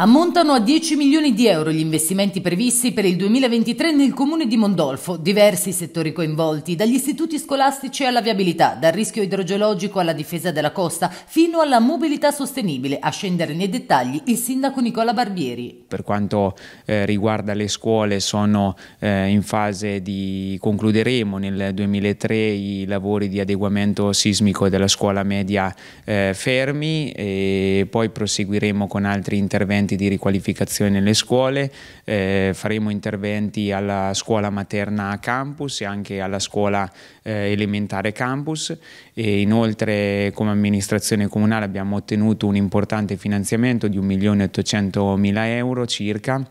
Ammontano a 10 milioni di euro gli investimenti previsti per il 2023 nel comune di Mondolfo, diversi settori coinvolti, dagli istituti scolastici alla viabilità, dal rischio idrogeologico alla difesa della costa, fino alla mobilità sostenibile. A scendere nei dettagli il sindaco Nicola Barbieri. Per quanto eh, riguarda le scuole, sono eh, in fase di concluderemo nel 2003 i lavori di adeguamento sismico della scuola media eh, Fermi e poi proseguiremo con altri interventi interventi di riqualificazione nelle scuole, eh, faremo interventi alla scuola materna campus e anche alla scuola eh, elementare campus e inoltre come amministrazione comunale abbiamo ottenuto un importante finanziamento di 1.800.000 euro circa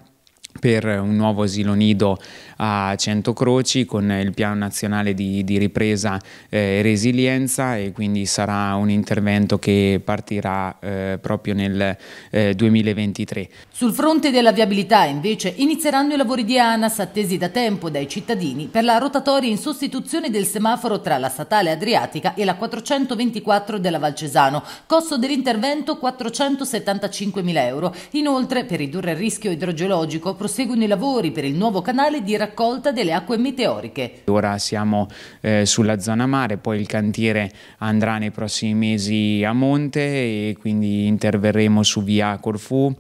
per un nuovo asilo nido a Croci con il piano nazionale di, di ripresa eh, e resilienza e quindi sarà un intervento che partirà eh, proprio nel eh, 2023. Sul fronte della viabilità invece inizieranno i lavori di ANAS attesi da tempo dai cittadini per la rotatoria in sostituzione del semaforo tra la statale Adriatica e la 424 della Valcesano, costo dell'intervento 475 mila euro. Inoltre per ridurre il rischio idrogeologico proseguiranno proseguono i lavori per il nuovo canale di raccolta delle acque meteoriche. Ora siamo eh, sulla zona mare, poi il cantiere andrà nei prossimi mesi a monte e quindi interverremo su via Corfù,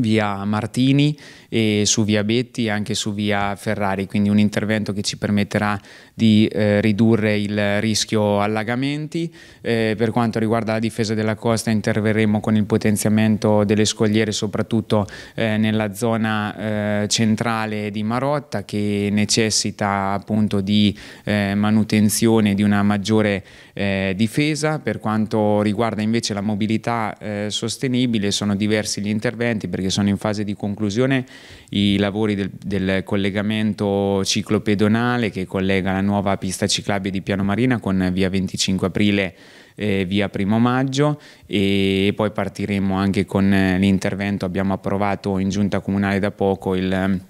via Martini e su via Betti e anche su via Ferrari, quindi un intervento che ci permetterà di eh, ridurre il rischio allagamenti. Eh, per quanto riguarda la difesa della costa interverremo con il potenziamento delle scogliere soprattutto eh, nella zona eh, centrale di Marotta che necessita appunto di eh, manutenzione di una maggiore eh, difesa. Per quanto riguarda invece la mobilità sostenibile sono diversi gli interventi perché che sono in fase di conclusione i lavori del, del collegamento ciclopedonale che collega la nuova pista ciclabile di Piano Marina con via 25 aprile eh, via primo maggio e poi partiremo anche con l'intervento abbiamo approvato in giunta comunale da poco il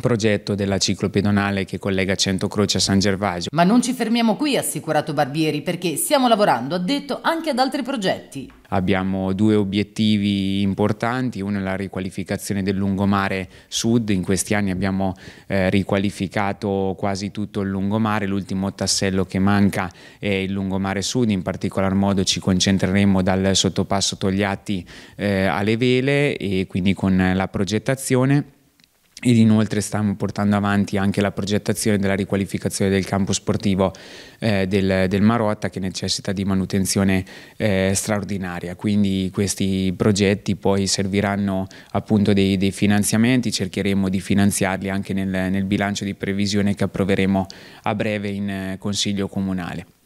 progetto della ciclopedonale che collega Centocroce a San Gervasio. Ma non ci fermiamo qui, ha assicurato Barbieri, perché stiamo lavorando, ha detto, anche ad altri progetti. Abbiamo due obiettivi importanti, uno è la riqualificazione del lungomare sud, in questi anni abbiamo eh, riqualificato quasi tutto il lungomare, l'ultimo tassello che manca è il lungomare sud, in particolar modo ci concentreremo dal sottopasso Togliatti eh, alle vele e quindi con la progettazione ed inoltre stiamo portando avanti anche la progettazione della riqualificazione del campo sportivo eh, del, del, Marotta che necessita di manutenzione eh, straordinaria, quindi questi progetti poi serviranno appunto dei, dei finanziamenti, cercheremo di finanziarli anche nel, nel bilancio di previsione che approveremo a breve in eh, Consiglio Comunale.